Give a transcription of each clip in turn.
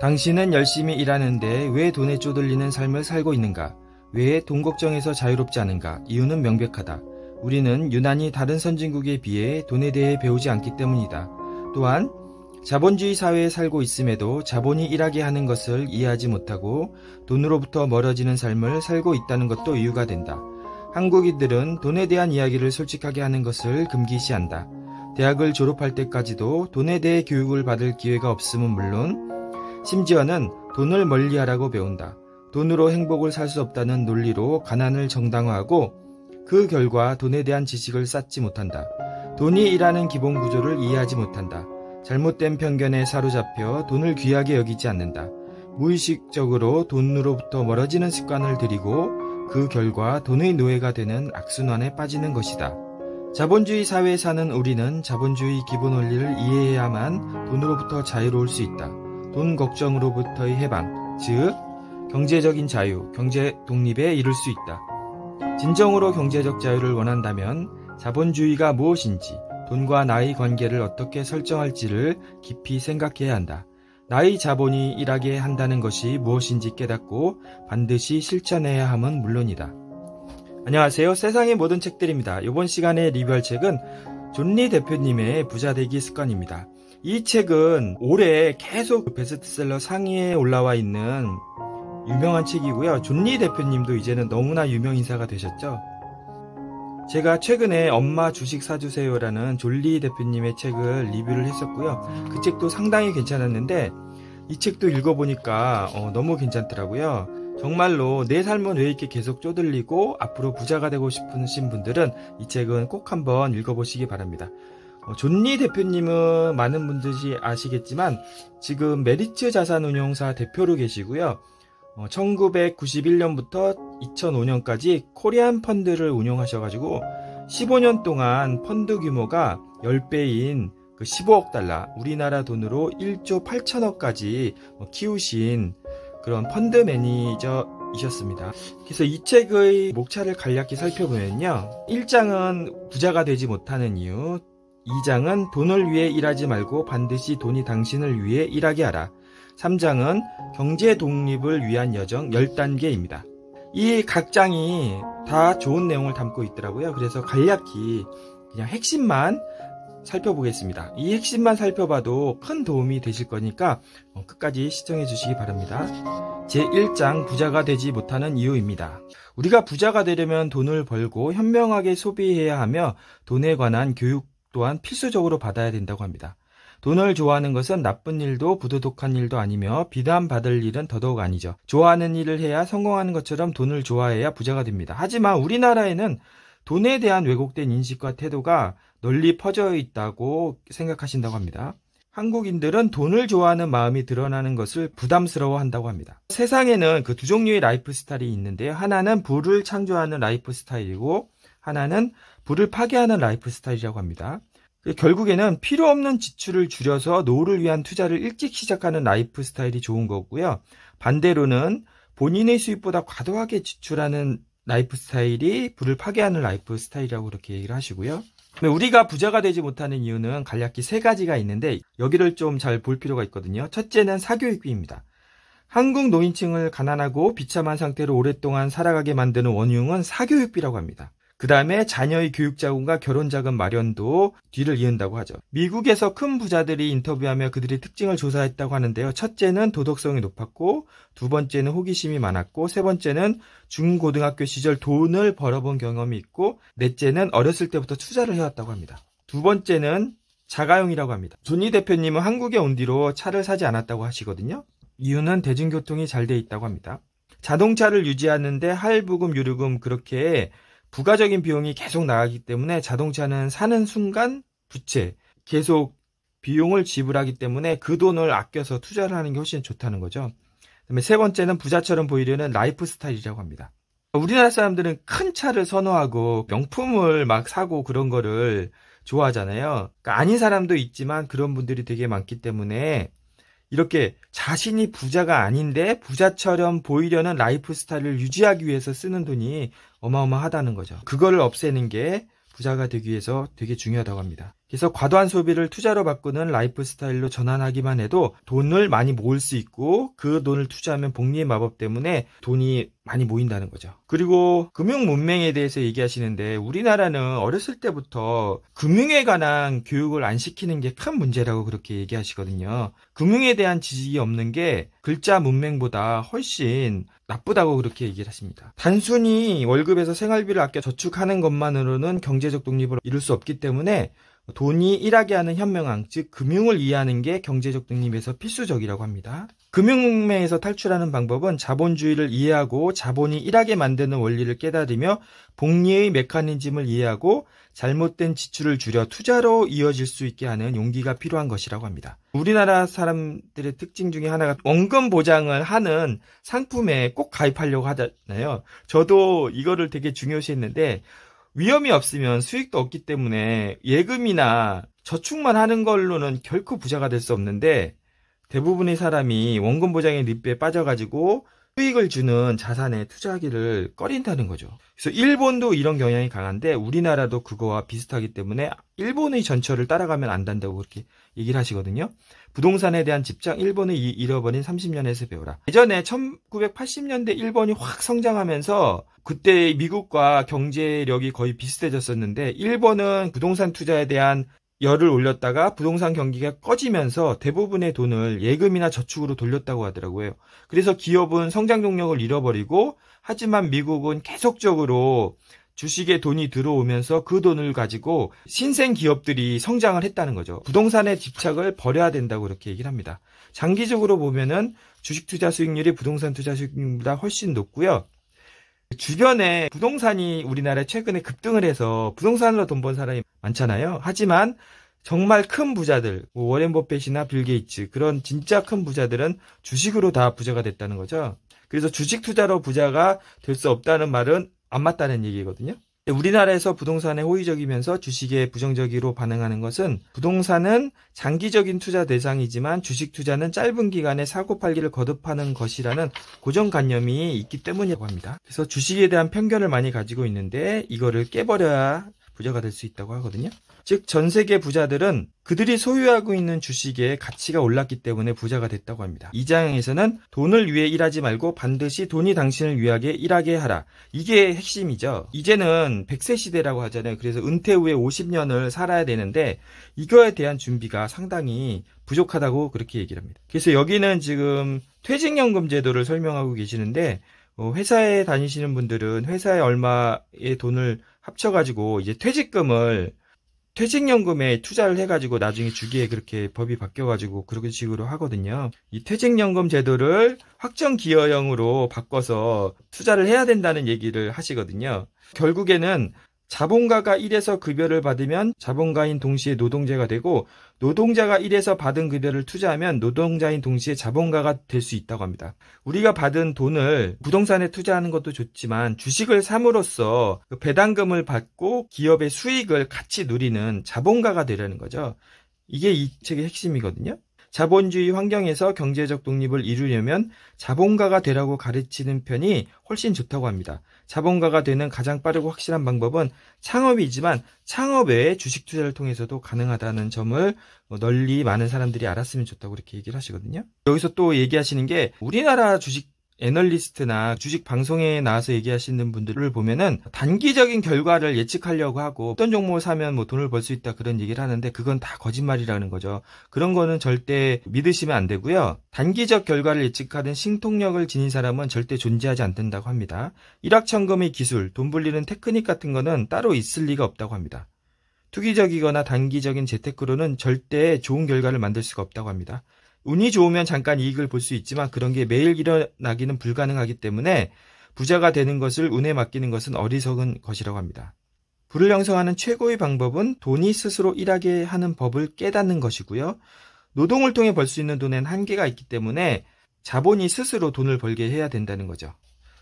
당신은 열심히 일하는데 왜 돈에 쪼들리는 삶을 살고 있는가? 왜 돈 걱정에서 자유롭지 않은가? 이유는 명백하다. 우리는 유난히 다른 선진국에 비해 돈에 대해 배우지 않기 때문이다. 또한 자본주의 사회에 살고 있음에도 자본이 일하게 하는 것을 이해하지 못하고 돈으로부터 멀어지는 삶을 살고 있다는 것도 이유가 된다. 한국인들은 돈에 대한 이야기를 솔직하게 하는 것을 금기시한다. 대학을 졸업할 때까지도 돈에 대해 교육을 받을 기회가 없음은 물론 심지어는 돈을 멀리하라고 배운다. 돈으로 행복을 살 수 없다는 논리로 가난을 정당화하고 그 결과 돈에 대한 지식을 쌓지 못한다. 돈이 일하는 기본 구조를 이해하지 못한다. 잘못된 편견에 사로잡혀 돈을 귀하게 여기지 않는다. 무의식적으로 돈으로부터 멀어지는 습관을 들이고 그 결과 돈의 노예가 되는 악순환에 빠지는 것이다. 자본주의 사회에 사는 우리는 자본주의 기본 원리를 이해해야만 돈으로부터 자유로울 수 있다. 돈 걱정으로부터의 해방, 즉 경제적인 자유, 경제 독립에 이를 수 있다. 진정으로 경제적 자유를 원한다면 자본주의가 무엇인지, 돈과 나의 관계를 어떻게 설정할지를 깊이 생각해야 한다. 나의 자본이 일하게 한다는 것이 무엇인지 깨닫고 반드시 실천해야 함은 물론이다. 안녕하세요. 세상의 모든 책들입니다. 이번 시간에 리뷰할 책은 존리 대표님의 부자되기 습관입니다. 이 책은 올해 계속 베스트셀러 상위에 올라와 있는 유명한 책이고요. 존리 대표님도 이제는 너무나 유명 인사가 되셨죠. 제가 최근에 엄마 주식 사주세요라는 존리 대표님의 책을 리뷰를 했었고요. 그 책도 상당히 괜찮았는데 이 책도 읽어보니까 어, 너무 괜찮더라고요. 정말로 내 삶은 왜 이렇게 계속 쪼들리고 앞으로 부자가 되고 싶으신 분들은 이 책은 꼭 한번 읽어보시기 바랍니다. 어, 존니 대표님은 많은 분들이 아시겠지만 지금 메리츠 자산운용사 대표로 계시고요. 어, 1991년부터 2005년까지 코리안 펀드를 운용하셔가지고 15년 동안 펀드 규모가 10배인 그 15억 달러, 우리나라 돈으로 1조 8천억까지 뭐 키우신 그런 펀드 매니저이셨습니다. 그래서 이 책의 목차를 간략히 살펴보면요. 1장은 부자가 되지 못하는 이유, 2장은 돈을 위해 일하지 말고 반드시 돈이 당신을 위해 일하게 하라. 3장은 경제 독립을 위한 여정 10단계입니다. 이 각 장이 다 좋은 내용을 담고 있더라고요. 그래서 간략히 그냥 핵심만 살펴보겠습니다. 이 핵심만 살펴봐도 큰 도움이 되실 거니까 끝까지 시청해 주시기 바랍니다. 제1장 부자가 되지 못하는 이유입니다. 우리가 부자가 되려면 돈을 벌고 현명하게 소비해야 하며 돈에 관한 교육 또한 필수적으로 받아야 된다고 합니다. 돈을 좋아하는 것은 나쁜 일도 부도덕한 일도 아니며 비담받을 일은 더더욱 아니죠. 좋아하는 일을 해야 성공하는 것처럼 돈을 좋아해야 부자가 됩니다. 하지만 우리나라에는 돈에 대한 왜곡된 인식과 태도가 널리 퍼져 있다고 생각하신다고 합니다. 한국인들은 돈을 좋아하는 마음이 드러나는 것을 부담스러워 한다고 합니다. 세상에는 그 두 종류의 라이프 스타일이 있는데요. 하나는 부를 창조하는 라이프 스타일이고, 하나는 부를 파괴하는 라이프 스타일이라고 합니다. 그 결국에는 필요 없는 지출을 줄여서 노후를 위한 투자를 일찍 시작하는 라이프 스타일이 좋은 거고요. 반대로는 본인의 수입보다 과도하게 지출하는 라이프 스타일이 부를 파괴하는 라이프 스타일이라고 그렇게 얘기를 하시고요. 우리가 부자가 되지 못하는 이유는 간략히 세 가지가 있는데 여기를 좀 잘 볼 필요가 있거든요. 첫째는 사교육비입니다. 한국 노인층을 가난하고 비참한 상태로 오랫동안 살아가게 만드는 원흉은 사교육비라고 합니다. 그 다음에 자녀의 교육 자금과 결혼 자금 마련도 뒤를 이은다고 하죠. 미국에서 큰 부자들이 인터뷰하며 그들이 특징을 조사했다고 하는데요. 첫째는 도덕성이 높았고, 두 번째는 호기심이 많았고, 세 번째는 중고등학교 시절 돈을 벌어본 경험이 있고, 넷째는 어렸을 때부터 투자를 해왔다고 합니다. 두 번째는 자가용이라고 합니다. 존니 대표님은 한국에 온 뒤로 차를 사지 않았다고 하시거든요. 이유는 대중교통이 잘 돼 있다고 합니다. 자동차를 유지하는데 할부금, 유류금 그렇게 부가적인 비용이 계속 나가기 때문에 자동차는 사는 순간 부채 계속 비용을 지불하기 때문에 그 돈을 아껴서 투자를 하는 게 훨씬 좋다는 거죠. 그다음에 세 번째는 부자처럼 보이려는 라이프 스타일이라고 합니다. 우리나라 사람들은 큰 차를 선호하고 명품을 막 사고 그런 거를 좋아하잖아요. 그러니까 아닌 사람도 있지만 그런 분들이 되게 많기 때문에 이렇게 자신이 부자가 아닌데 부자처럼 보이려는 라이프 스타일을 유지하기 위해서 쓰는 돈이 어마어마하다는 거죠. 그거를 없애는 게 부자가 되기 위해서 되게 중요하다고 합니다. 그래서 과도한 소비를 투자로 바꾸는 라이프 스타일로 전환하기만 해도 돈을 많이 모을 수 있고 그 돈을 투자하면 복리의 마법 때문에 돈이 많이 모인다는 거죠. 그리고 금융 문맹에 대해서 얘기하시는데 우리나라는 어렸을 때부터 금융에 관한 교육을 안 시키는 게 큰 문제라고 그렇게 얘기하시거든요. 금융에 대한 지식이 없는 게 글자 문맹보다 훨씬 나쁘다고 그렇게 얘기를 하십니다. 단순히 월급에서 생활비를 아껴 저축하는 것만으로는 경제적 독립을 이룰 수 없기 때문에 돈이 일하게 하는 현명함, 즉 금융을 이해하는 게 경제적 독립에서 필수적이라고 합니다. 금융매에서 탈출하는 방법은 자본주의를 이해하고 자본이 일하게 만드는 원리를 깨달으며 복리의 메커니즘을 이해하고 잘못된 지출을 줄여 투자로 이어질 수 있게 하는 용기가 필요한 것이라고 합니다. 우리나라 사람들의 특징 중에 하나가 원금 보장을 하는 상품에 꼭 가입하려고 하잖아요. 저도 이거를 되게 중요시했는데 위험이 없으면 수익도 없기 때문에 예금이나 저축만 하는 걸로는 결코 부자가 될 수 없는데 대부분의 사람이 원금 보장의 늪에 빠져가지고 역수익을 주는 자산에 투자하기를 꺼린다는 거죠. 그래서 일본도 이런 경향이 강한데 우리나라도 그거와 비슷하기 때문에 일본의 전철을 따라가면 안 된다고 그렇게 얘기를 하시거든요. 부동산에 대한 집착 일본의 잃어버린 30년에서 배우라. 예전에 1980년대 일본이 확 성장하면서 그때 미국과 경제력이 거의 비슷해졌었는데 일본은 부동산 투자에 대한 열을 올렸다가 부동산 경기가 꺼지면서 대부분의 돈을 예금이나 저축으로 돌렸다고 하더라고요. 그래서 기업은 성장 동력을 잃어버리고 하지만 미국은 계속적으로 주식에 돈이 들어오면서 그 돈을 가지고 신생 기업들이 성장을 했다는 거죠. 부동산의 집착을 버려야 된다고 이렇게 얘기를 합니다. 장기적으로 보면은 주식 투자 수익률이 부동산 투자 수익률보다 훨씬 높고요. 주변에 부동산이 우리나라에 최근에 급등을 해서 부동산으로 돈 번 사람이 많잖아요. 하지만 정말 큰 부자들, 뭐 워렌 버핏이나 빌 게이츠 그런 진짜 큰 부자들은 주식으로 다 부자가 됐다는 거죠. 그래서 주식 투자로 부자가 될 수 없다는 말은 안 맞다는 얘기거든요. 예, 우리나라에서 부동산에 호의적이면서 주식에 부정적으로 반응하는 것은 부동산은 장기적인 투자 대상이지만 주식 투자는 짧은 기간에 사고 팔기를 거듭하는 것이라는 고정관념이 있기 때문이라고 합니다. 그래서 주식에 대한 편견을 많이 가지고 있는데 이거를 깨버려야 부자가 될 수 있다고 하거든요. 즉, 전 세계 부자들은 그들이 소유하고 있는 주식의 가치가 올랐기 때문에 부자가 됐다고 합니다. 이 장에서는 돈을 위해 일하지 말고 반드시 돈이 당신을 위하게 일하게 하라. 이게 핵심이죠. 이제는 100세 시대라고 하잖아요. 그래서 은퇴 후에 50년을 살아야 되는데 이거에 대한 준비가 상당히 부족하다고 그렇게 얘기를 합니다. 그래서 여기는 지금 퇴직연금 제도를 설명하고 계시는데 어, 회사에 다니시는 분들은 회사에 얼마의 돈을 합쳐가지고 이제 퇴직금을 퇴직연금에 투자를 해가지고 나중에 주기에 그렇게 법이 바뀌어가지고 그런 식으로 하거든요. 이 퇴직연금 제도를 확정 기여형으로 바꿔서 투자를 해야 된다는 얘기를 하시거든요. 결국에는 자본가가 일해서 급여를 받으면 자본가인 동시에 노동자가 되고 노동자가 일해서 받은 급여를 투자하면 노동자인 동시에 자본가가 될 수 있다고 합니다. 우리가 받은 돈을 부동산에 투자하는 것도 좋지만 주식을 삼으로써 그 배당금을 받고 기업의 수익을 같이 누리는 자본가가 되려는 거죠. 이게 이 책의 핵심이거든요. 자본주의 환경에서 경제적 독립을 이루려면 자본가가 되라고 가르치는 편이 훨씬 좋다고 합니다. 자본가가 되는 가장 빠르고 확실한 방법은 창업이지만 창업 외에 주식 투자를 통해서도 가능하다는 점을 널리 많은 사람들이 알았으면 좋다고 이렇게 얘기를 하시거든요. 여기서 또 얘기하시는 게 우리나라 주식 애널리스트나 주식 방송에 나와서 얘기하시는 분들을 보면은 단기적인 결과를 예측하려고 하고 어떤 종목을 사면 뭐 돈을 벌 수 있다 그런 얘기를 하는데 그건 다 거짓말이라는 거죠. 그런 거는 절대 믿으시면 안 되고요. 단기적 결과를 예측하는 신통력을 지닌 사람은 절대 존재하지 않는다고 합니다. 일확천금의 기술, 돈 불리는 테크닉 같은 거는 따로 있을 리가 없다고 합니다. 투기적이거나 단기적인 재테크로는 절대 좋은 결과를 만들 수가 없다고 합니다. 운이 좋으면 잠깐 이익을 볼 수 있지만 그런 게 매일 일어나기는 불가능하기 때문에 부자가 되는 것을 운에 맡기는 것은 어리석은 것이라고 합니다. 부를 형성하는 최고의 방법은 돈이 스스로 일하게 하는 법을 깨닫는 것이고요. 노동을 통해 벌 수 있는 돈엔 한계가 있기 때문에 자본이 스스로 돈을 벌게 해야 된다는 거죠.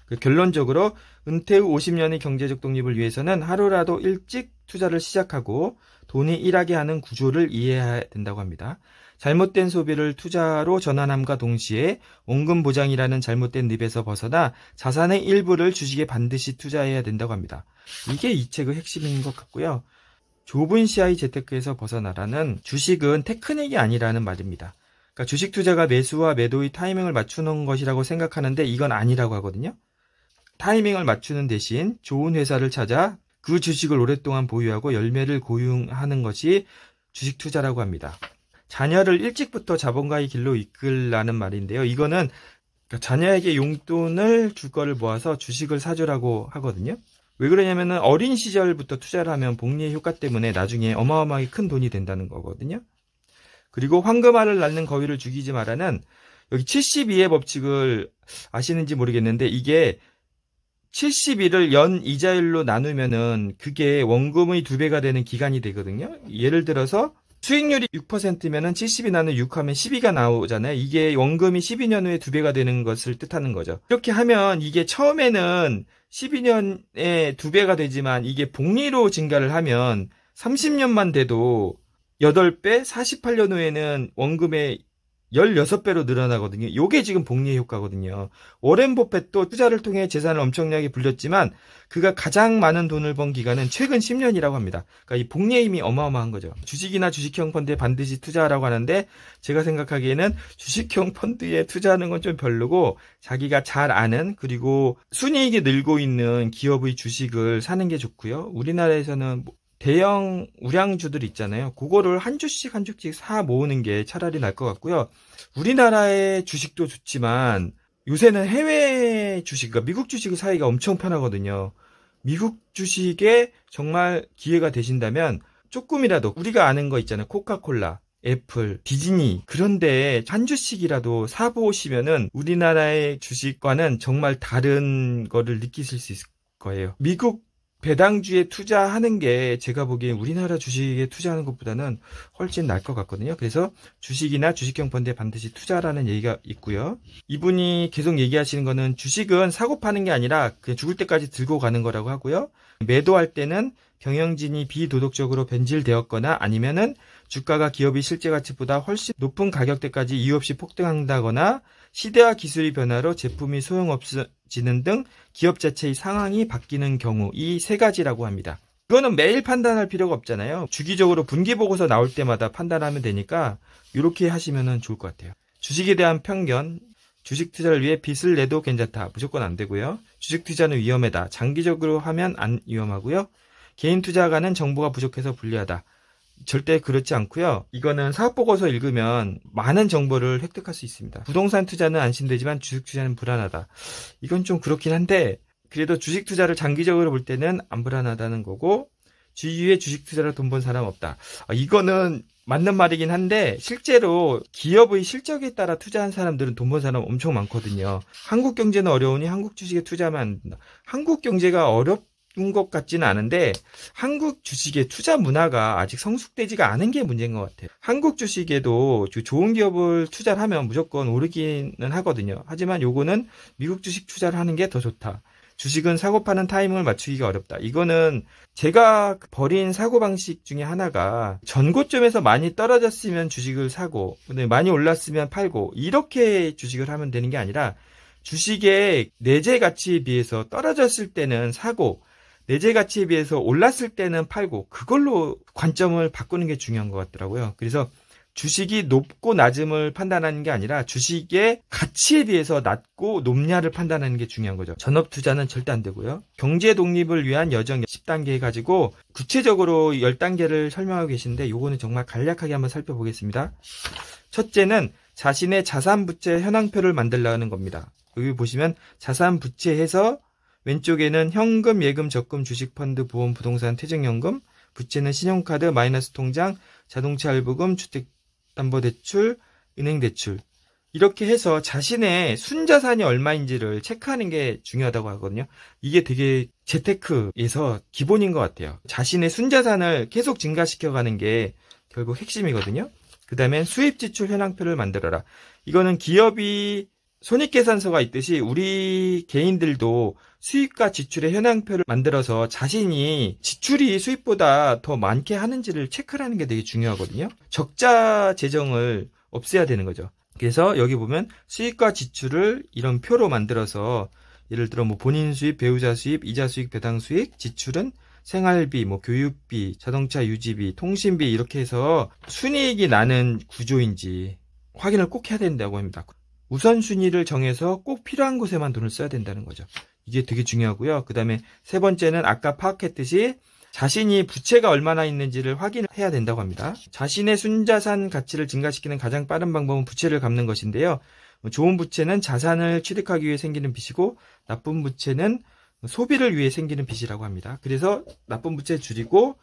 그 결론적으로 은퇴 후 50년의 경제적 독립을 위해서는 하루라도 일찍 투자를 시작하고 돈이 일하게 하는 구조를 이해해야 된다고 합니다. 잘못된 소비를 투자로 전환함과 동시에 원금 보장이라는 잘못된 립에서 벗어나 자산의 일부를 주식에 반드시 투자해야 된다고 합니다. 이게 이 책의 그 핵심인 것 같고요. 좁은 시야의 재테크에서 벗어나라는 주식은 테크닉이 아니라는 말입니다. 그러니까 주식 투자가 매수와 매도의 타이밍을 맞추는 것이라고 생각하는데 이건 아니라고 하거든요. 타이밍을 맞추는 대신 좋은 회사를 찾아 그 주식을 오랫동안 보유하고 열매를 고용하는 것이 주식 투자라고 합니다. 자녀를 일찍부터 자본가의 길로 이끌라는 말인데요. 이거는 그러니까 자녀에게 용돈을 줄 거를 모아서 주식을 사주라고 하거든요. 왜 그러냐면은 어린 시절부터 투자를 하면 복리의 효과 때문에 나중에 어마어마하게 큰 돈이 된다는 거거든요. 그리고 황금알을 낳는 거위를 죽이지 말라는 여기 72의 법칙을 아시는지 모르겠는데 이게 7 2를연 이자율로 나누면은 그게 원금의 두 배가 되는 기간이 되거든요. 예를 들어서 수익률이 6%면은 70이 나는 6하면 12가 나오잖아요. 이게 원금이 12년 후에 두 배가 되는 것을 뜻하는 거죠. 이렇게 하면 이게 처음에는 12년에 두 배가 되지만 이게 복리로 증가를 하면 30년만 돼도 8배, 48년 후에는 원금의 16배로 늘어나거든요. 요게 지금 복리의 효과거든요. 워렌 버펫도 투자를 통해 재산을 엄청나게 불렸지만 그가 가장 많은 돈을 번 기간은 최근 10년이라고 합니다. 그러니까 이 복리의 힘이 어마어마한 거죠. 주식이나 주식형 펀드에 반드시 투자하라고 하는데 제가 생각하기에는 주식형 펀드에 투자하는 건 좀 별로고 자기가 잘 아는 그리고 순이익이 늘고 있는 기업의 주식을 사는 게 좋고요. 우리나라에서는 뭐 대형 우량주들 있잖아요. 그거를 한 주씩 한 주씩 사 모으는 게 차라리 날 것 같고요. 우리나라의 주식도 좋지만 요새는 해외 주식, 과 그러니까 미국 주식을 사기가 엄청 편하거든요. 미국 주식에 정말 기회가 되신다면 조금이라도 우리가 아는 거 있잖아요. 코카콜라, 애플, 디즈니 그런데 한 주씩이라도 사 보시면은 우리나라의 주식과는 정말 다른 거를 느끼실 수 있을 거예요. 미국 배당주에 투자하는 게 제가 보기엔 우리나라 주식에 투자하는 것보다는 훨씬 나을 것 같거든요. 그래서 주식이나 주식형 펀드에 반드시 투자라는 얘기가 있고요. 이분이 계속 얘기하시는 거는 주식은 사고 파는 게 아니라 그냥 죽을 때까지 들고 가는 거라고 하고요. 매도할 때는 경영진이 비도덕적으로 변질되었거나 아니면은 주가가 기업이 실제 가치보다 훨씬 높은 가격대까지 이유 없이 폭등한다거나 시대와 기술의 변화로 제품이 소용없어지는 등 기업 자체의 상황이 바뀌는 경우 이 세 가지라고 합니다. 이거는 매일 판단할 필요가 없잖아요. 주기적으로 분기 보고서 나올 때마다 판단하면 되니까 이렇게 하시면 좋을 것 같아요. 주식에 대한 편견, 주식 투자를 위해 빚을 내도 괜찮다. 무조건 안 되고요. 주식 투자는 위험하다. 장기적으로 하면 안 위험하고요. 개인 투자가는 정보가 부족해서 불리하다. 절대 그렇지 않고요. 이거는 사업보고서 읽으면 많은 정보를 획득할 수 있습니다. 부동산 투자는 안심되지만 주식 투자는 불안하다. 이건 좀 그렇긴 한데 그래도 주식 투자를 장기적으로 볼 때는 안 불안하다는 거고 주위에 주식 투자를돈 번 사람 없다. 아, 이거는 맞는 말이긴 한데 실제로 기업의 실적에 따라 투자한 사람들은 돈 번 사람 엄청 많거든요. 한국 경제는 어려우니 한국 주식에 투자하면 안 된다. 한국 경제가 어렵 나은것 같지는 않은데 한국 주식의 투자 문화가 아직 성숙되지가 않은 게 문제인 것 같아요. 한국 주식에도 좋은 기업을 투자를 하면 무조건 오르기는 하거든요. 하지만 요거는 미국 주식 투자를 하는 게 더 좋다. 주식은 사고 파는 타이밍을 맞추기가 어렵다. 이거는 제가 버린 사고 방식 중에 하나가 전고점에서 많이 떨어졌으면 주식을 사고, 근데 많이 올랐으면 팔고 이렇게 주식을 하면 되는 게 아니라 주식의 내재 가치에 비해서 떨어졌을 때는 사고 내재 가치에 비해서 올랐을 때는 팔고 그걸로 관점을 바꾸는 게 중요한 것 같더라고요. 그래서 주식이 높고 낮음을 판단하는 게 아니라 주식의 가치에 비해서 낮고 높냐를 판단하는 게 중요한 거죠. 전업 투자는 절대 안 되고요. 경제 독립을 위한 여정 10단계 가지고 구체적으로 10단계를 설명하고 계신데 요거는 정말 간략하게 한번 살펴보겠습니다. 첫째는 자신의 자산 부채 현황표를 만들라는 겁니다. 여기 보시면 자산 부채에서 왼쪽에는 현금, 예금, 적금, 주식, 펀드, 보험, 부동산, 퇴직연금, 부채는 신용카드, 마이너스 통장, 자동차 할부금, 주택담보대출, 은행대출. 이렇게 해서 자신의 순자산이 얼마인지를 체크하는 게 중요하다고 하거든요. 이게 되게 재테크에서 기본인 것 같아요. 자신의 순자산을 계속 증가시켜가는 게 결국 핵심이거든요. 그 다음엔 수입지출 현황표를 만들어라. 이거는 기업이 손익계산서가 있듯이 우리 개인들도 수익과 지출의 현황표를 만들어서 자신이 지출이 수입보다 더 많게 하는지를 체크하는 게 되게 중요하거든요. 적자 재정을 없애야 되는 거죠. 그래서 여기 보면 수익과 지출을 이런 표로 만들어서 예를 들어 뭐 본인 수입, 배우자 수입, 이자 수익, 배당 수익, 지출은 생활비, 뭐 교육비, 자동차 유지비, 통신비 이렇게 해서 순이익이 나는 구조인지 확인을 꼭 해야 된다고 합니다. 우선순위를 정해서 꼭 필요한 곳에만 돈을 써야 된다는 거죠. 이게 되게 중요하고요. 그 다음에 세 번째는 아까 파악했듯이 자신이 부채가 얼마나 있는지를 확인해야 된다고 합니다. 자신의 순자산 가치를 증가시키는 가장 빠른 방법은 부채를 갚는 것인데요. 좋은 부채는 자산을 취득하기 위해 생기는 빚이고 나쁜 부채는 소비를 위해 생기는 빚이라고 합니다. 그래서 나쁜 부채 줄이고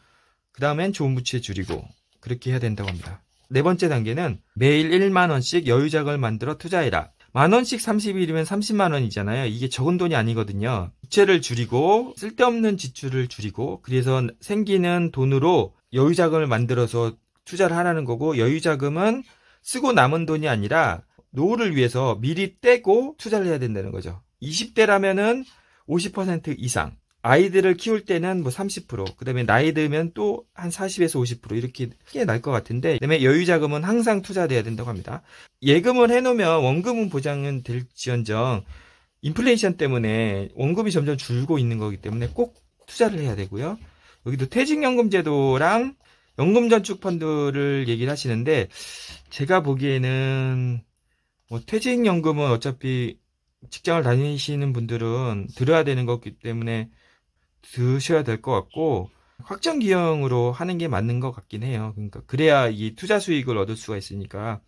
그 다음엔 좋은 부채 줄이고 그렇게 해야 된다고 합니다. 네 번째 단계는 매일 1만 원씩 여유자금을 만들어 투자해라. 만 원씩 30일이면 30만 원이잖아요. 이게 적은 돈이 아니거든요. 부채를 줄이고 쓸데없는 지출을 줄이고 그래서 생기는 돈으로 여유자금을 만들어서 투자를 하라는 거고 여유자금은 쓰고 남은 돈이 아니라 노후를 위해서 미리 떼고 투자를 해야 된다는 거죠. 20대라면은 50% 이상 아이들을 키울 때는 뭐 30%, 그다음에 나이 들면 또 한 40에서 50% 이렇게 크게 날 것 같은데, 그다음에 여유 자금은 항상 투자돼야 된다고 합니다. 예금을 해놓으면 원금은 보장은 될지언정 인플레이션 때문에 원금이 점점 줄고 있는 거기 때문에 꼭 투자를 해야 되고요. 여기도 퇴직연금제도랑 연금저축펀드를 얘기를 하시는데 제가 보기에는 뭐 퇴직연금은 어차피 직장을 다니시는 분들은 들어야 되는 거기 때문에 드셔야 될 것 같고 확정 기형으로 하는 게 맞는 것 같긴 해요. 그러니까 그래야 이 투자 수익을 얻을 수가 있으니까.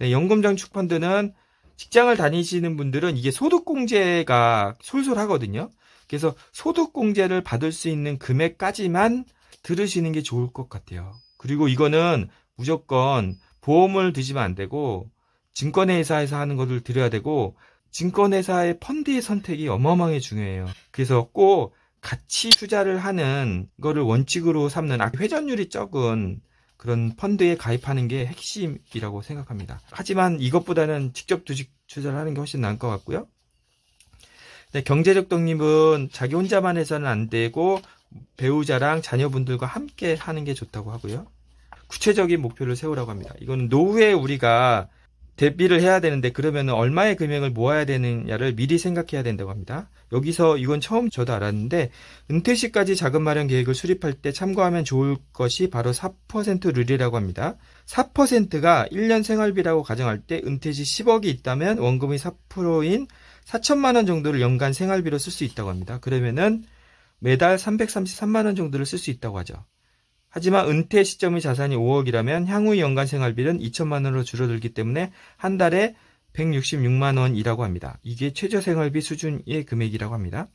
연금장축 펀드는 직장을 다니시는 분들은 이게 소득공제가 솔솔하거든요. 그래서 소득공제를 받을 수 있는 금액까지만 들으시는 게 좋을 것 같아요. 그리고 이거는 무조건 보험을 드시면 안 되고 증권회사에서 하는 것을 드려야 되고 증권회사의 펀드의 선택이 어마어마하게 중요해요. 그래서 꼭 같이 투자를 하는 거를 원칙으로 삼는 아, 회전율이 적은 그런 펀드에 가입하는 게 핵심이라고 생각합니다. 하지만 이것보다는 직접 주식 투자를 하는 게 훨씬 나을 것 같고요. 네, 경제적 독립은 자기 혼자만 해서는 안 되고 배우자랑 자녀분들과 함께 하는 게 좋다고 하고요. 구체적인 목표를 세우라고 합니다. 이건 노후에 우리가 대비를 해야 되는데 그러면 얼마의 금액을 모아야 되느냐를 미리 생각해야 된다고 합니다. 여기서 이건 처음 저도 알았는데 은퇴시까지 자금 마련 계획을 수립할 때 참고하면 좋을 것이 바로 4% 룰이라고 합니다. 4%가 1년 생활비라고 가정할 때 은퇴 시 10억이 있다면 원금이 4%인 4천만 원 정도를 연간 생활비로 쓸 수 있다고 합니다. 그러면은 매달 333만 원 정도를 쓸 수 있다고 하죠. 하지만 은퇴 시점의 자산이 5억이라면 향후 연간 생활비는 2천만 원으로 줄어들기 때문에 한 달에 166만 원이라고 합니다. 이게 최저 생활비 수준의 금액이라고 합니다.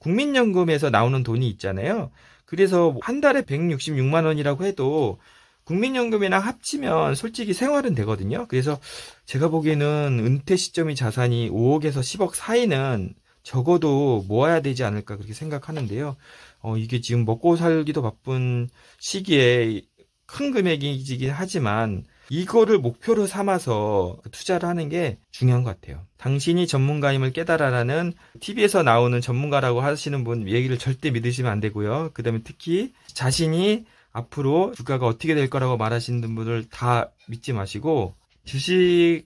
국민연금에서 나오는 돈이 있잖아요. 그래서 한 달에 166만 원이라고 해도 국민연금이랑 합치면 솔직히 생활은 되거든요. 그래서 제가 보기에는 은퇴 시점의 자산이 5억에서 10억 사이는 적어도 모아야 되지 않을까 그렇게 생각하는데요. 어, 이게 지금 먹고 살기도 바쁜 시기에 큰 금액이긴 지 하지만 이거를 목표로 삼아서 투자를 하는 게 중요한 것 같아요. 당신이 전문가임을 깨달아라는 TV에서 나오는 전문가라고 하시는 분 얘기를 절대 믿으시면 안 되고요. 그 다음에 특히 자신이 앞으로 주가가 어떻게 될 거라고 말하시는 분들다 믿지 마시고 주식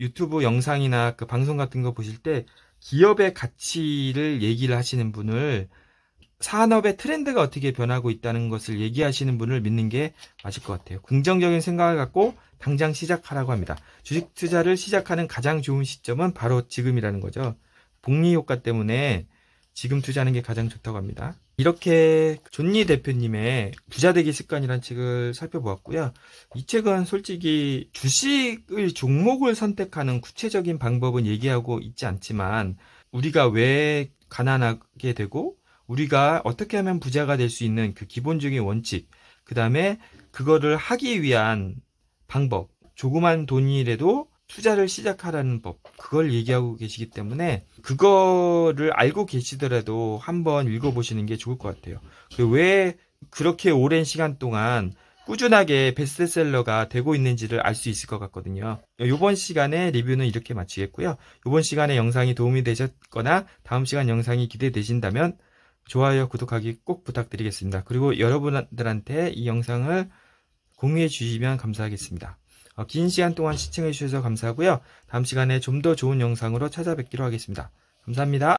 유튜브 영상이나 그 방송 같은 거 보실 때 기업의 가치를 얘기를 하시는 분을 산업의 트렌드가 어떻게 변하고 있다는 것을 얘기하시는 분을 믿는 게 맞을 것 같아요. 긍정적인 생각을 갖고 당장 시작하라고 합니다. 주식 투자를 시작하는 가장 좋은 시점은 바로 지금이라는 거죠. 복리 효과 때문에 지금 투자하는 게 가장 좋다고 합니다. 이렇게 존니 대표님의 부자 되기 습관이란 책을 살펴보았고요. 이 책은 솔직히 주식의 종목을 선택하는 구체적인 방법은 얘기하고 있지 않지만 우리가 왜 가난하게 되고 우리가 어떻게 하면 부자가 될 수 있는 그 기본적인 원칙, 그 다음에 그거를 하기 위한 방법, 조그만 돈이라도 투자를 시작하라는 법 그걸 얘기하고 계시기 때문에 그거를 알고 계시더라도 한번 읽어보시는 게 좋을 것 같아요. 왜 그렇게 오랜 시간 동안 꾸준하게 베스트셀러가 되고 있는지를 알 수 있을 것 같거든요. 이번 시간에 리뷰는 이렇게 마치겠고요. 이번 시간에 영상이 도움이 되셨거나 다음 시간 영상이 기대되신다면 좋아요, 구독하기 꼭 부탁드리겠습니다. 그리고 여러분들한테 이 영상을 공유해 주시면 감사하겠습니다. 어, 긴 시간 동안 시청해주셔서 감사하고요. 다음 시간에 좀 더 좋은 영상으로 찾아뵙기로 하겠습니다. 감사합니다.